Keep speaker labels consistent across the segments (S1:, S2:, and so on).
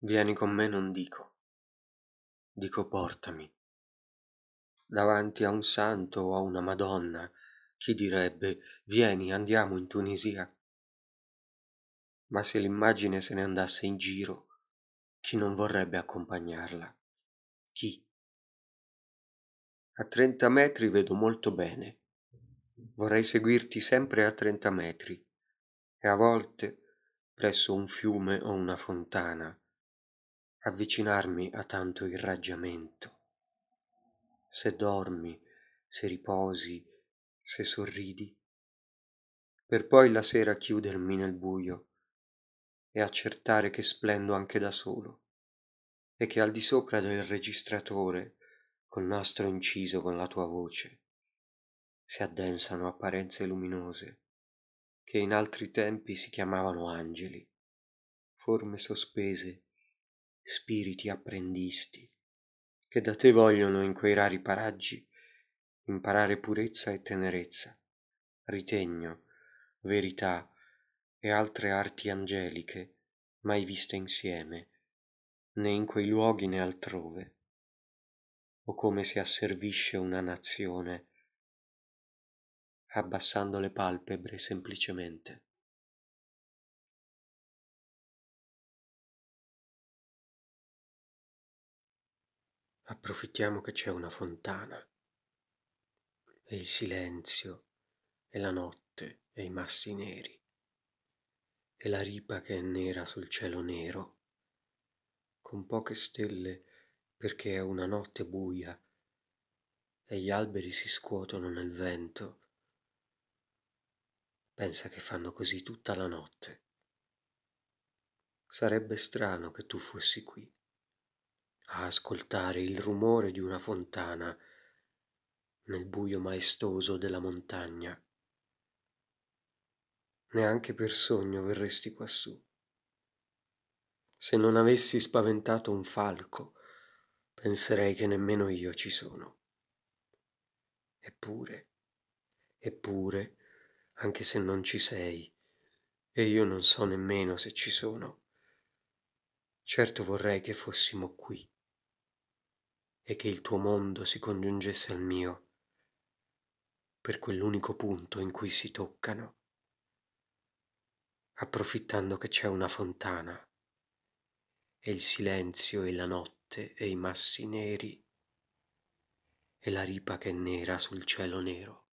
S1: vieni con me non dico, dico portami. Davanti a un santo o a una Madonna, chi direbbe vieni, andiamo in Tunisia? Ma se l'immagine se ne andasse in giro, chi non vorrebbe accompagnarla? Chi? A 30 metri vedo molto bene. Vorrei seguirti sempre a 30 metri e a volte presso un fiume o una fontana avvicinarmi a tanto irraggiamento. Se dormi, se riposi, se sorridi, per poi la sera chiudermi nel buio e accertare che splendo anche da solo e che al di sopra del registratore, col nastro inciso con la tua voce, si addensano apparenze luminose che in altri tempi si chiamavano angeli, forme sospese spiriti apprendisti, che da te vogliono in quei rari paraggi imparare purezza e tenerezza, ritegno, verità e altre arti angeliche mai viste insieme, né in quei luoghi né altrove, o come si asservisce una nazione, abbassando le palpebre semplicemente. approfittiamo che c'è una fontana e il silenzio e la notte e i massi neri e la ripa che è nera sul cielo nero, con poche stelle perché è una notte buia e gli alberi si scuotono nel vento. Pensa che fanno così tutta la notte. Sarebbe strano che tu fossi qui a ascoltare il rumore di una fontana nel buio maestoso della montagna. Neanche per sogno verresti quassù. Se non avessi spaventato un falco, penserei che nemmeno io ci sono. Eppure, eppure, anche se non ci sei, e io non so nemmeno se ci sono, certo vorrei che fossimo qui e che il tuo mondo si congiungesse al mio, per quell'unico punto in cui si toccano, approfittando che c'è una fontana e il silenzio e la notte e i massi neri e la ripa che è nera sul cielo nero.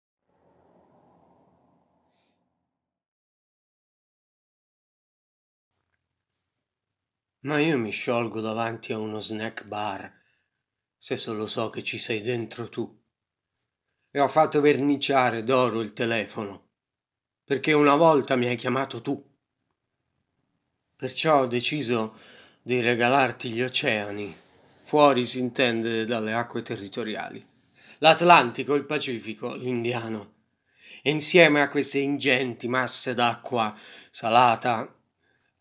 S1: Ma io mi sciolgo davanti a uno snack bar se solo so che ci sei dentro tu. E ho fatto verniciare d'oro il telefono, perché una volta mi hai chiamato tu. Perciò ho deciso di regalarti gli oceani, fuori si intende dalle acque territoriali, l'Atlantico, il Pacifico, l'Indiano. E insieme a queste ingenti masse d'acqua salata,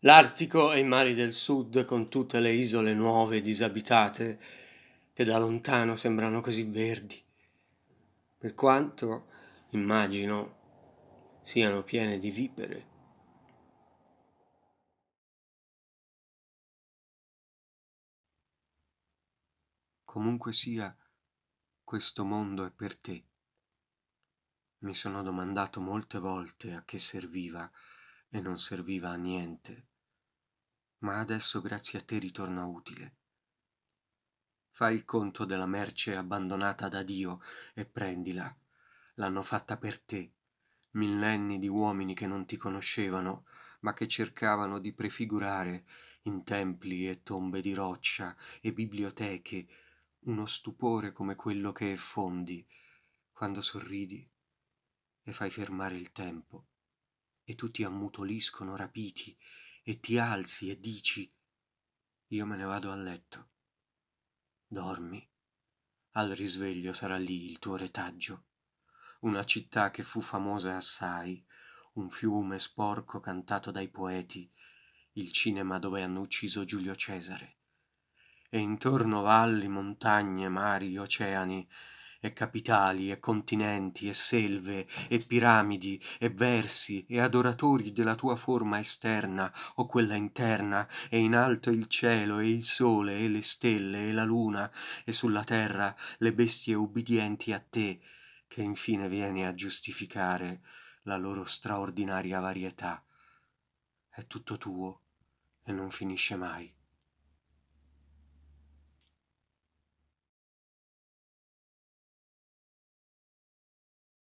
S1: l'Artico e i mari del sud con tutte le isole nuove disabitate che da lontano sembrano così verdi, per quanto, immagino, siano piene di vipere. Comunque sia, questo mondo è per te. Mi sono domandato molte volte a che serviva e non serviva a niente, ma adesso grazie a te ritorna utile Fai il conto della merce abbandonata da Dio e prendila. L'hanno fatta per te. Millenni di uomini che non ti conoscevano, ma che cercavano di prefigurare in templi e tombe di roccia e biblioteche uno stupore come quello che effondi quando sorridi e fai fermare il tempo e tutti ammutoliscono rapiti e ti alzi e dici io me ne vado a letto Dormi. Al risveglio sarà lì il tuo retaggio. Una città che fu famosa assai, un fiume sporco cantato dai poeti, il cinema dove hanno ucciso Giulio Cesare. E intorno valli, montagne, mari, oceani, e capitali e continenti e selve e piramidi e versi e adoratori della tua forma esterna o quella interna e in alto il cielo e il sole e le stelle e la luna e sulla terra le bestie ubbidienti a te che infine vieni a giustificare la loro straordinaria varietà. È tutto tuo e non finisce mai.